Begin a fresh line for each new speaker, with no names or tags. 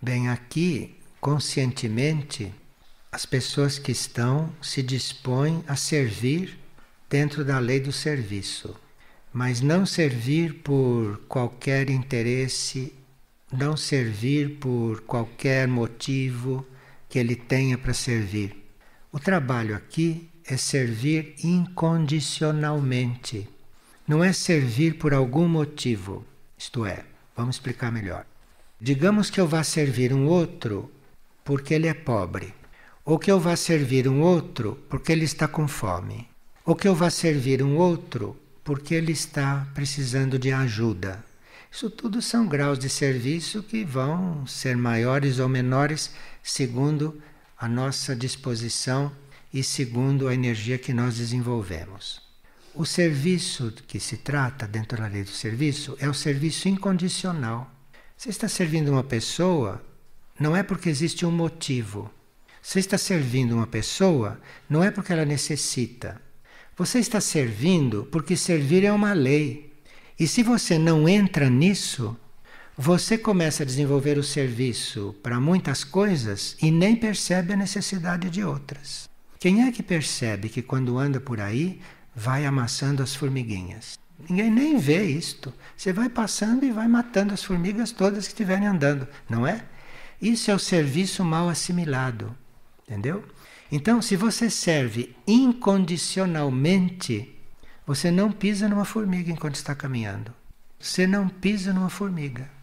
Bem, aqui,
conscientemente, as pessoas que estão se dispõem a servir dentro da lei do serviço, mas não servir por qualquer interesse, não servir por qualquer motivo que ele tenha para servir. O trabalho aqui é servir incondicionalmente. Não é servir por algum motivo, isto é, vamos explicar melhor. Digamos que eu vá servir um outro porque ele é pobre, ou que eu vá servir um outro porque ele está com fome, ou que eu vá servir um outro porque ele está precisando de ajuda. Isso tudo são graus de serviço que vão ser maiores ou menores segundo a nossa disposição e segundo a energia que nós desenvolvemos. O serviço que se trata dentro da lei do serviço é o serviço incondicional você está servindo uma pessoa não é porque existe um motivo. Você está servindo uma pessoa não é porque ela necessita. Você está servindo porque servir é uma lei. E se você não entra nisso, você começa a desenvolver o serviço para muitas coisas e nem percebe a necessidade de outras. Quem é que percebe que quando anda por aí vai amassando as formiguinhas? Ninguém nem vê isto. Você vai passando e vai matando as formigas todas que estiverem andando, não é? Isso é o serviço mal assimilado, entendeu? Então, se você serve incondicionalmente, você não pisa numa formiga enquanto está caminhando. Você não
pisa numa formiga.